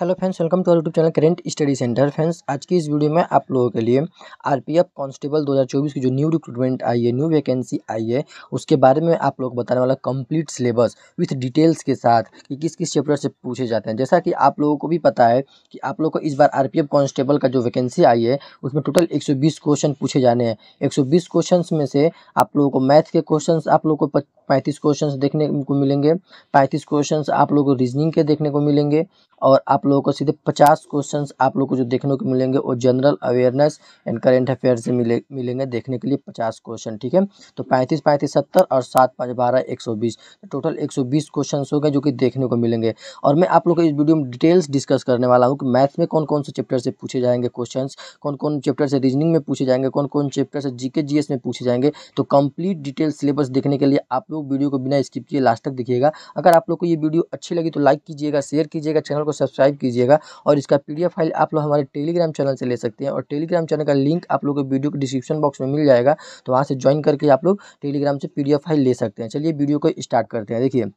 Hello friends welcome to YouTube channel current study centre friends आज की इस video में आप लोगों के लिए आरपीएफ कांस्टेबल 2024 की जो न्यू रिक्रूटमेंट आई है न्यू वैकेंसी आई है उसके बारे में आप लोग बताने वाला कंप्लीट सिलेबस विथ डिटेल्स के साथ कि किस किस चैप्टर से पूछे जाते हैं जैसा कि आप लोगों को भी पता है कि आप लोग को इस बार आर कांस्टेबल का जो वैकेंसी आई है उसमें टोटल एक क्वेश्चन पूछे जाने हैं एक क्वेश्चन में से आप लोगों को मैथ के क्वेश्चन आप लोग को पैंतीस क्वेश्चन देखने को मिलेंगे पैंतीस क्वेश्चन आप लोग को रीजनिंग के देखने को मिलेंगे और आप लोगों को सीधे पचास क्वेश्चन आप लोग को जो देखने को मिलेंगे वो general awareness and current affair से मिले मिलेंगे देखने के लिए पचास क्वेश्चन ठीक है तो पैंतीस पैंतीस सत्तर और सात पाँच बारह एक सौ बीस टोटल तो एक सौ बीस क्वेश्चन हो गए जो कि देखने को मिलेंगे और मैं आप लोग को इस वीडियो में डिटेल्स डिस्कस करने वाला हूँ कि मैथ में कौन कौन से चैप्टर से पूछे जाएंगे क्वेश्चन कौन कौन चैप्टर से रीजनिंग में पूछे जाएंगे कौन कौन चैप्टर से जी के में पूछे जाएंगे तो कंप्लीट डिटेल सिलेबस देखने के लिए आप लोग वीडियो को बिना स्किप किए लास्ट तक देखिएगा अगर आप लोग को ये वीडियो अच्छी लगी तो लाइक कीजिएगा शेयर कीजिएगा चैनल को सब्सक्राइब कीजिएगा और इसका पी फाइल आप लोग हमारे टेलीग्राम चैनल से ले सकते हैं और टेलीग्राम चैनल का लिंक आप लोग को वीडियो के डिस्क्रिप्शन बॉक्स में मिल जाएगा तो वहाँ से ज्वाइन करके आप लोग टेलीग्राम से पी फाइल ले सकते हैं चलिए वीडियो को स्टार्ट करते हैं देखिए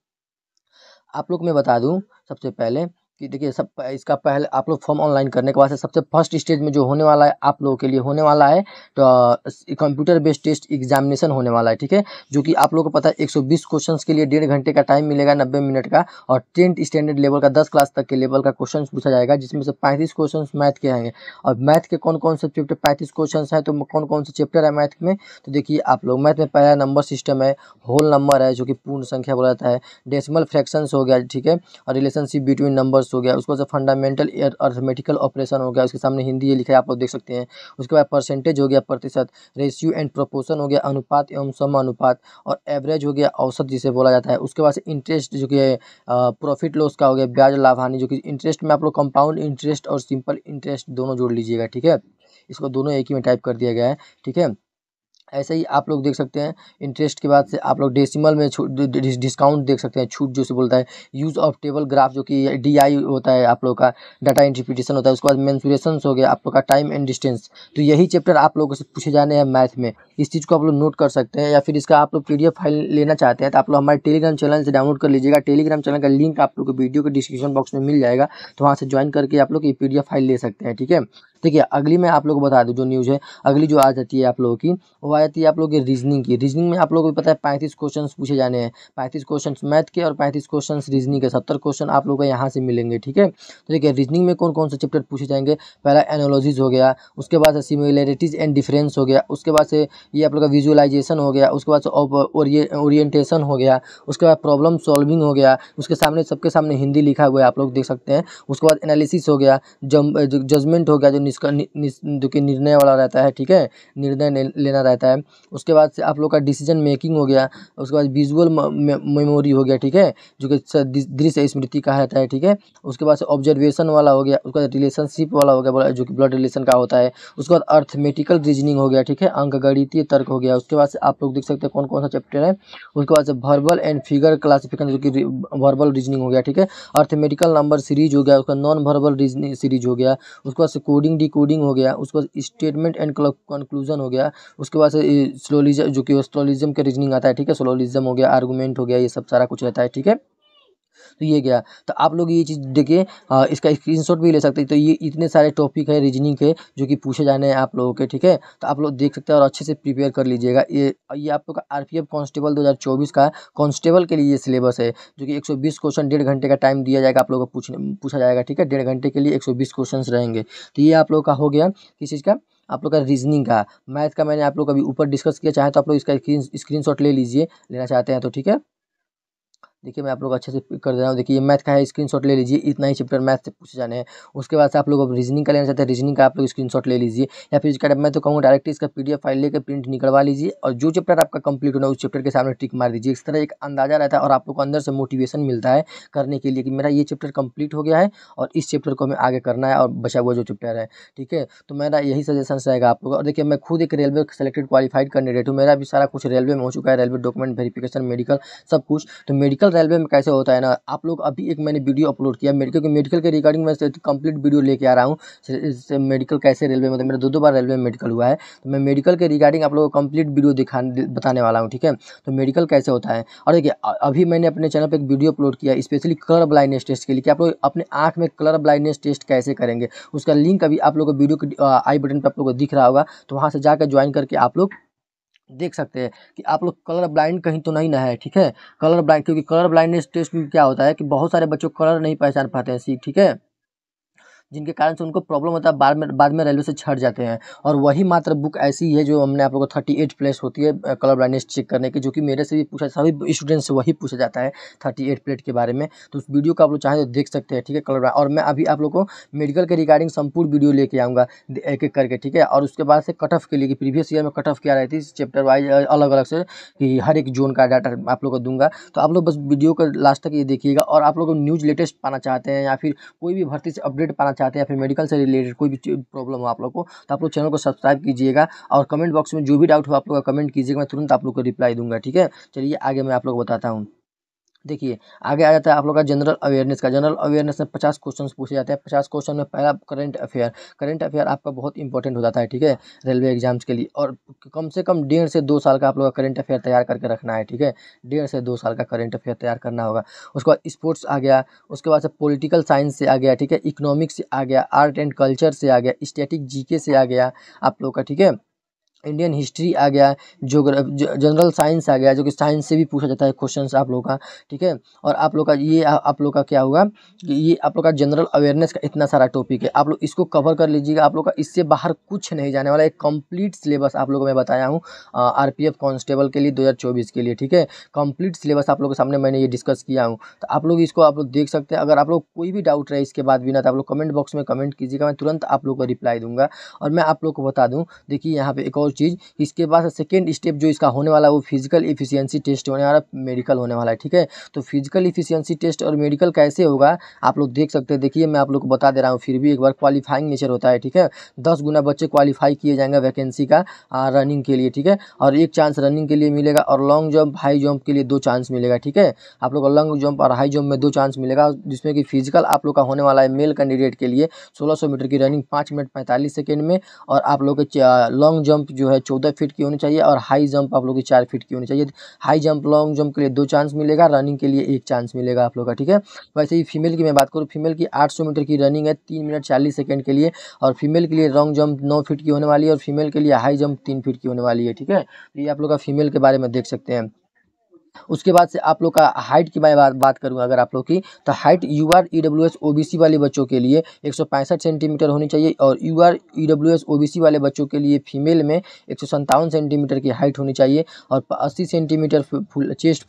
आप लोग मैं बता दूँ सबसे पहले कि देखिए सब इसका पहले आप लोग फॉर्म ऑनलाइन करने के बाद सबसे फर्स्ट स्टेज में जो होने वाला है आप लोगों के लिए होने वाला है तो कंप्यूटर बेस्ड टेस्ट एग्जामिनेशन होने वाला है ठीक है जो कि आप लोगों को पता है 120 क्वेश्चंस के लिए डेढ़ घंटे का टाइम मिलेगा नब्बे मिनट का और टेंथ स्टैंडर्ड लेवल का दस क्लास तक के लेवल का क्वेश्चन पूछा जाएगा जिसमें से पैंतीस क्वेश्चन मैथ के आएंगे और मैथ के कौन कौन से चैप्टर पैंतीस क्वेश्चन हैं तो कौन कौन से चैप्टर है मैथ में तो देखिए आप लोग मैथ में पहला नंबर सिस्टम है होल नंबर है जो कि पूर्ण संख्या बोला जाता है डेसिमल फ्रैक्शंस हो गया ठीक है और रिलेशनशिप बिटवीन नंबर्स हो गया उसके बाद फंडामेंटल अर्थमेटिकल ऑपरेशन हो गया उसके सामने हिंदी लिखा है आप लोग देख सकते हैं उसके बाद परसेंटेज हो गया प्रतिशत रेशियो एंड प्रोपोर्शन हो गया अनुपात एवं सम अनुपात और एवरेज हो गया औसत जिसे बोला जाता है उसके बाद इंटरेस्ट जो कि प्रॉफिट लॉस का हो गया ब्याज लाभ हानि जो कि इंटरेस्ट में आप लोग कंपाउंड इंटरेस्ट और सिंपल इंटरेस्ट दोनों जोड़ लीजिएगा ठीक है इसको दोनों एक ही में टाइप कर दिया गया है ठीक है ऐसे ही आप लोग देख सकते हैं इंटरेस्ट के बाद से आप लोग डेसिमल में डिस्काउंट देख सकते हैं छूट जो से बोलता है यूज़ ऑफ टेबल ग्राफ जो कि डी आई होता है आप लोग का डाटा इंटरप्रिटेशन होता है उसके बाद मैंसुरेशन हो गया आप लोग का टाइम एंड डिस्टेंस तो यही चैप्टर आप लोगों से पूछे जाने हैं मैथ में इस चीज़ को आप लोग नोट कर सकते हैं या फिर इसका आप लोग पी फाइल लेना चाहते हैं तो आप लोग हमारे टेलीग्राम चैनल से डाउनलोड कर लीजिएगा टेलीग्राम चैनल का लिंक आप लोग को वीडियो के डिस्क्रिप्शन बॉक्स में मिल जाएगा तो वहाँ से ज्वाइन करके आप लोग ये पी फाइल ले सकते हैं ठीक है देखिए अगली मैं आप लोग को बता दूँ जो न्यूज़ है अगली जो आ जाती है आप लोगों की वो आ जाती है आप लोगों की रीजनिंग की रीजनिंग में आप लोगों को पता है पैंतीस क्वेश्चन पूछे जाने हैं पैंतीस क्वेश्चन मैथ के और पैंतीस क्वेश्चन रीजनिंग के सत्तर क्वेश्चन आप लोगों को यहाँ से मिलेंगे ठीक है तो देखिए रीजनिंग में कौन कौन से चैप्टर पूछे जाएंगे पहला एनोलॉजीज हो गया उसके बाद सिमिलरिटीज़ एंड डिफरेंस हो गया उसके बाद से ये आप लोग का विजुअलाइजेशन हो गया उसके बाद ओरिएंटेशन हो गया उसके बाद प्रॉब्लम सॉल्विंग हो गया उसके सामने सबके सामने हिंदी लिखा हुआ है आप लोग देख सकते हैं उसके बाद एनालिसिस हो गया जजमेंट हो गया जो जो कि निर्णय वाला रहता है ठीक है निर्णय लेना रहता है उसके बाद से आप लोग का डिसीजन मेकिंग हो गया उसके बाद विजुअल मेमोरी हो गया ठीक है जो कि दृश्य स्मृति कहा जाता है ठीक है उसके बाद से ऑब्जर्वेशन वाला हो गया उसके बाद रिलेशनशिप वाला हो गया जो कि ब्लड रिलेशन का होता है उसके बाद अर्थमेटिकल रीजनिंग हो गया ठीक है अंक गणित गणितीय तर्क हो गया उसके बाद से आप लोग देख सकते हैं कौन कौन सा चैप्टर है उसके बाद से वर्बल एंड फिगर क्लासिफिकेशन जो कि वर्बल रीजनिंग हो गया ठीक है अर्थमेटिकल नंबर सीरीज हो गया उसका नॉन वर्बल रीजनिंग सीरीज हो गया उसके बाद से कोडिंग डी हो गया उसके बाद स्टेटमेंट एंड कंक्लूजन हो गया उसके बाद से स्लोलिज जो कि स्लोलिज्म का रीजनिंग आता है ठीक है स्लोलिज्म हो गया आर्गूमेंट हो गया ये सब सारा कुछ रहता है ठीक है तो ये गया तो आप लोग ये चीज़ देखिए इसका स्क्रीनशॉट भी ले सकते हैं तो ये इतने सारे टॉपिक है रीजनिंग के जो कि पूछे जाने हैं आप लोगों के ठीक है तो आप लोग देख सकते हैं और अच्छे से प्रिपेयर कर लीजिएगा ये ये आप लोग का आर पी एफ कॉन्स्टेबल दो का कॉन्स्टेबल के लिए सिलेबस है जो कि एक क्वेश्चन डेढ़ घंटे का टाइम दिया जाएगा आप लोगों को पूछा जाएगा ठीक है डेढ़ घंटे के लिए एक क्वेश्चंस रहेंगे तो ये आप लोग का हो गया किस चीज़ का आप लोग का रीजनिंग का मैथ का मैंने आप लोग अभी ऊपर डिस्कस किया चाहे तो आप लोग इसका स्क्रीन स्क्रीनशॉट ले लीजिए लेना चाहते हैं तो ठीक है देखिए मैं आप लोग अच्छे से पिक कर दे रहा हूँ देखिए मैथ का है स्क्रीनशॉट ले लीजिए इतना ही चैप्टर मैथ से पूछे जाने हैं उसके बाद से आप लोग अब रीजनिंग का लेना चाहते हैं रीजनिंग का आप लोग स्क्रीनशॉट ले लीजिए या फिर इसका मैं तो कहूँगा डायरेक्ट इसका पीडीएफ फाइल लेकर प्रिंट निकलवा लीजिए और जो चैप्टर आपका कंप्लीट होना उस चैप्टर के सामने टिक मार दीजिए इस तरह एक अंदाजा रहता है और आप लोग को अंदर से मोटिवेशन मिलता है करने के लिए कि मेरा ये चैप्टर कंप्लीट हो गया है और इस चैप्टर को हमें आगे करना है और बचा हुआ जो चैप्टर है ठीक है तो मेरा यही सजेशन रहेगा आप लोग और देखिए मैं खुद एक रेलवे सेलेक्टेड क्वालिफाइड कैंडिडेट हूँ मेरा भी सारा कुछ रेलवे में हो चुका है रेलवे डॉक्यूमेंट वेरीफिकेशन मेडिकल सब कुछ तो मेडिकल मेडिकल रेलवे में कैसे होता है ना आप लोग अभी एक मैंने वीडियो अपलोड किया मेडिकल के मेडिकल के रिगार्डिंग मैं कंप्लीट वीडियो लेके आ रहा हूँ मेडिकल कैसे रेलवे मतलब मेरा दो दो बार रेलवे में मेडिकल हुआ है तो मैं मेडिकल के रिगार्डिंग आप लोगों को कंप्लीट वीडियो दिखा बताने वाला हूँ ठीक है तो मेडिकल कैसे होता है और देखिए अभी मैंने अपने चैनल पर एक वीडियो अपलोड किया स्पेशली कलर ब्लाइंडनेस टेस्ट के लिए कि आप लोग अपने आँख में कलर ब्लाइंडनेस टेस्ट कैसे करेंगे उसका लिंक अभी आप लोग को वीडियो आई बटन पर आप लोग को दिख रहा होगा तो वहाँ से जाकर ज्वाइन करके आप लोग देख सकते हैं कि आप लोग कलर ब्लाइंड कहीं तो नहीं ना है ठीक है कलर ब्लाइंड क्योंकि कलर ब्लाइंडनेस टेस्ट में क्या होता है कि बहुत सारे बच्चों कलर नहीं पहचान पाते हैं सी ठीक है जिनके कारण से उनको प्रॉब्लम होता है बाद में बाद में रेलवे से छट जाते हैं और वही मात्र बुक ऐसी है जो हमने आप लोगों को थर्टी एट प्लेस होती है कलर ब्लाइंडनेस चेक करने की जो कि मेरे से भी पूछा सभी स्टूडेंट्स से वही पूछा जाता है थर्टी एट प्लेट के बारे में तो उस वीडियो को आप लोग चाहें तो देख सकते हैं ठीक है कलर और मैं अभी आप लोग को मेडिकल के रिगार्डिंग संपूर्ण वीडियो लेके आऊँगा एक एक करके ठीक है और उसके बाद से कट ऑफ के लिए कि प्रीवियस ईयर में कट ऑफ क्या रही थी चैप्टर वाइज अलग अलग से कि हर एक जोन का डाटा आप लोग को दूंगा तो आप लोग बस वीडियो को लास्ट तक ये देखिएगा और आप लोग न्यूज़ लेटेस्ट पाना चाहते हैं या फिर कोई भी भर्ती से अपडेट पाना चाहते हैं या फिर मेडिकल से रिलेटेड कोई भी प्रॉब्लम हो आप लोग को तो आप लोग चैनल को सब्सक्राइब कीजिएगा और कमेंट बॉक्स में जो भी डाउट हो आप लोग का कमेंट कीजिएगा मैं तुरंत आप लोग को रिप्लाई दूंगा ठीक है चलिए आगे मैं आप लोग बताता हूँ देखिए आगे आ जाता है आप लोग का जनरल अवेयरनेस का जनरल अवेयरनेस में पचास क्वेश्चन पूछे जाते हैं पचास क्वेश्चन में पहला करंट अफेयर करंट अफेयर आपका बहुत इंपॉर्टेंट हो जाता है ठीक है रेलवे एग्जाम्स के लिए और कम से कम डेढ़ से दो साल का आप लोग का करंट अफेयर तैयार करके रखना है ठीक है डेढ़ से दो साल का करंट अफेयर तैयार करना होगा उसके बाद स्पोर्ट्स आ गया उसके बाद से पोलिटिकल साइंस से आ गया ठीक है इकोनॉमिक्स से आ गया आर्ट एंड कल्चर से आ गया स्टेटिक जी से आ गया आप लोग का ठीक है इंडियन हिस्ट्री आ गया जोग्र जनरल साइंस आ गया जो कि साइंस से भी पूछा जाता है क्वेश्चंस आप लोग का ठीक है और आप लोग का ये आ, आप लोग का क्या होगा कि ये आप लोग का जनरल अवेयरनेस का इतना सारा टॉपिक है आप लोग इसको कवर कर लीजिएगा आप लोग का इससे बाहर कुछ नहीं जाने वाला एक कम्प्लीट सिलेबस आप लोग को मैं बताया हूँ आर पी कांस्टेबल के लिए दो के लिए ठीक है कम्प्लीट सिलेबस आप लोग के सामने मैंने ये डिस्कस किया हूँ तो आप लोग इसको आप लोग देख सकते हैं अगर आप लोग कोई भी डाउट रहे इसके बाद भी ना तो आप लोग कमेंट बॉक्स में कमेंट कीजिएगा मैं तुरंत आप लोग को रिप्लाई दूंगा और मैं आप लोग को बता दूँ देखिए यहाँ पर एक और ओवरऑल चीज़ इसके बाद सेकेंड स्टेप जो इसका होने वाला है वो फिजिकल इफिशियंसी टेस्ट होने वाला मेडिकल होने वाला है ठीक है तो फिजिकल इफिशियंसी टेस्ट और मेडिकल कैसे होगा आप लोग देख सकते हैं देखिए मैं आप लोग को बता दे रहा हूँ फिर भी एक बार क्वालिफाइंग नेचर होता है ठीक है दस गुना बच्चे क्वालिफाई किए जाएंगे वैकेंसी का रनिंग के लिए ठीक है और एक चांस रनिंग के लिए मिलेगा और लॉन्ग जंप हाई जंप के लिए दो चांस मिलेगा ठीक है आप लोग को लॉन्ग जंप और हाई जंप में दो चांस मिलेगा जिसमें कि फिजिकल आप लोग का होने वाला है मेल कैंडिडेट के लिए 1600 मीटर की रनिंग पाँच मिनट पैंतालीस सेकेंड में और आप लोग के लॉन्ग जंप जो है चौदह फीट की होनी चाहिए और हाई जंप आप लोग की चार फीट की होनी चाहिए हाई जंप लॉन्ग जंप के लिए दो चांस मिलेगा रनिंग के लिए एक चांस मिलेगा आप लोग का ठीक है वैसे ही फीमेल की मैं बात करूँ फीमेल की आठ मीटर की रनिंग है तीन मिनट चालीस सेकेंड के लिए और फीमेल के लिए लॉन्ग जंप नौ फीट की होने वाली है और फीमेल के लिए हाई जंप तीन फीट की होने वाली है ठीक है तो ये आप लोग का फीमेल के बारे में देख सकते हैं उसके बाद से आप लोग का हाइट की मैं बात करूँ अगर आप लोग की तो height U R E W S O B C वाले बच्चों के लिए एक सौ पैंसठ सेंटीमीटर होनी चाहिए और U R E W S O B C वाले बच्चों के लिए फीमेल में एक सौ सत्तावन सेंटीमीटर की हाइट होनी चाहिए और अस्सी सेंटीमीटर फुल चेस्ट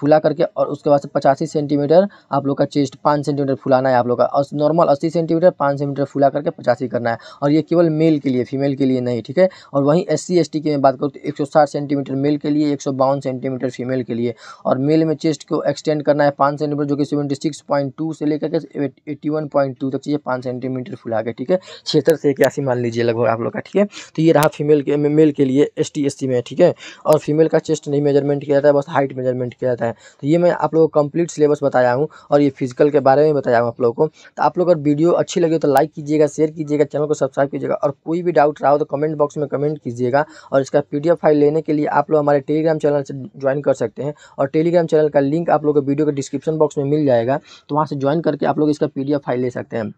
फुला करके और उसके बाद से पचासी सेंटीमीटर आप लोग का चेस्ट पाँच सेंटीमीटर फुलाना है आप लोग का नॉर्मल अस्सी सेंटीमीटर पाँच सेंटीमीटर फुला करके पचासी करना है और ये केवल मेल के लिए फीमेल के लिए नहीं ठीक है और वहीं एस सी एस टी की मैं बात करूँ तो एक सौ साठ सेंटीमीटर मेल के लिए एक सौ बावन सेंटीमीटर फीमेल फीमेल के लिए और मेल में चेस्ट को एक्सटेंड करना है पाँच सेंटीमीटर जो कि सेवेंटी सिक्स पॉइंट टू से लेकर के एट्टी वन पॉइंट टू तक चाहिए पाँच सेंटीमीटर फुला के ठीक है छिहत्तर से इक्यासी मान लीजिए लगभग आप लोग का ठीक है तो ये रहा फीमेल के मेल के लिए एस टी में ठीक है और फीमेल का चेस्ट नहीं मेजरमेंट किया जाता है बस हाइट मेजरमेंट किया जाता है तो ये मैं आप लोगों को कंप्लीट सिलेबस बताया हूँ और ये फिजिकल के बारे में बताया हूँ आप लोगों को तो आप लोग अगर वीडियो अच्छी लगे तो लाइक कीजिएगा शेयर कीजिएगा चैनल को सब्सक्राइब कीजिएगा और कोई भी डाउट रहा हो तो कमेंट बॉक्स में कमेंट कीजिएगा और इसका पी फाइल लेने के लिए आप लोग हमारे टेलीग्राम चैनल से ज्वाइन कर कर सकते हैं और टेलीग्राम चैनल का लिंक आप लोग को वीडियो के डिस्क्रिप्शन बॉक्स में मिल जाएगा तो वहाँ से ज्वाइन करके आप लोग इसका पी फाइल ले सकते हैं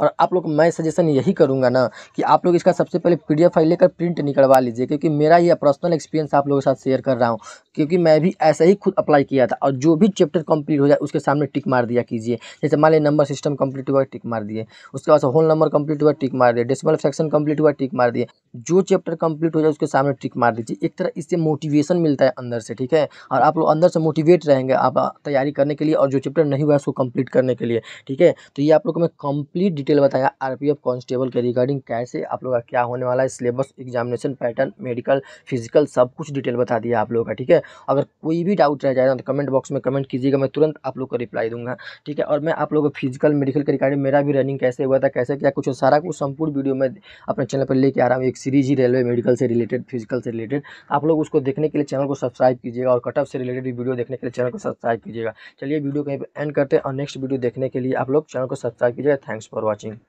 और आप लोग मैं सजेशन यही करूँगा ना कि आप लोग इसका सबसे पहले पी डी फाइल लेकर प्रिंट निकलवा लीजिए क्योंकि मेरा यह पर्सनल एक्सपीरियंस आप लोगों के साथ शेयर कर रहा हूँ क्योंकि मैं भी ऐसा ही खुद अप्लाई किया था और जो भी चैप्टर कंप्लीट हो जाए उसके सामने टिक मार दिया कीजिए जैसे मान लीजिए नंबर सिस्टम कंप्लीट हुआ टिक मार दिए उसके बाद होल नंबर कंप्लीट हुआ टिक मार दिया डेसिमल सेक्शन कंप्लीट हुआ टिक मार दिए जो चैप्टर कंप्लीट हो जाए उसके सामने टिक मार दीजिए एक तरह इससे मोटिवेशन मिलता है अंदर से ठीक है और आप लोग अंदर से मोटिवेट रहेंगे आप तैयारी करने के लिए और जो चैप्टर नहीं हुआ उसको कंप्लीट करने के लिए ठीक है तो ये आप लोग को मैं कंप्लीट डिटेल बताया आरपीएफ कांस्टेबल के रिगार्डिंग कैसे आप लोग का क्या होने वाला है syllabus examination pattern medical physical सब कुछ डिटेल बता दिया आप लोगों का ठीक है अगर कोई भी डाउट रह जाएगा तो कमेंट बॉक्स में कमेंट कीजिएगा मैं तुरंत आप लोग को रिप्लाई दूंगा ठीक है और मैं आप लोगों को फिजिकल मेडिकल के रिगार्डिंग मेरा भी रनिंग कैसे हुआ था कैसे क्या कुछ सारा कुछ संपूर्ण वीडियो में अपने चैनल पर लेकर आ रहा हूँ एक सीरीज ही रेलवे मेडिकल से रिलेटेड फिजिकल से रिलेटेड आप लोग उसको देखने के लिए चैनल को सब्सक्राइब कीजिएगा और कटअप से रिलेटेड भी वीडियो देखने के लिए चैनल को सब्सक्राइब कीजिएगा चलिए वीडियो कहीं पर एंड करते हैं और नेक्स्ट वीडियो देखने के लिए आप लोग चैनल को सब्सक्राइब कीजिएगा थैंक्स फॉर वॉचिंग watching.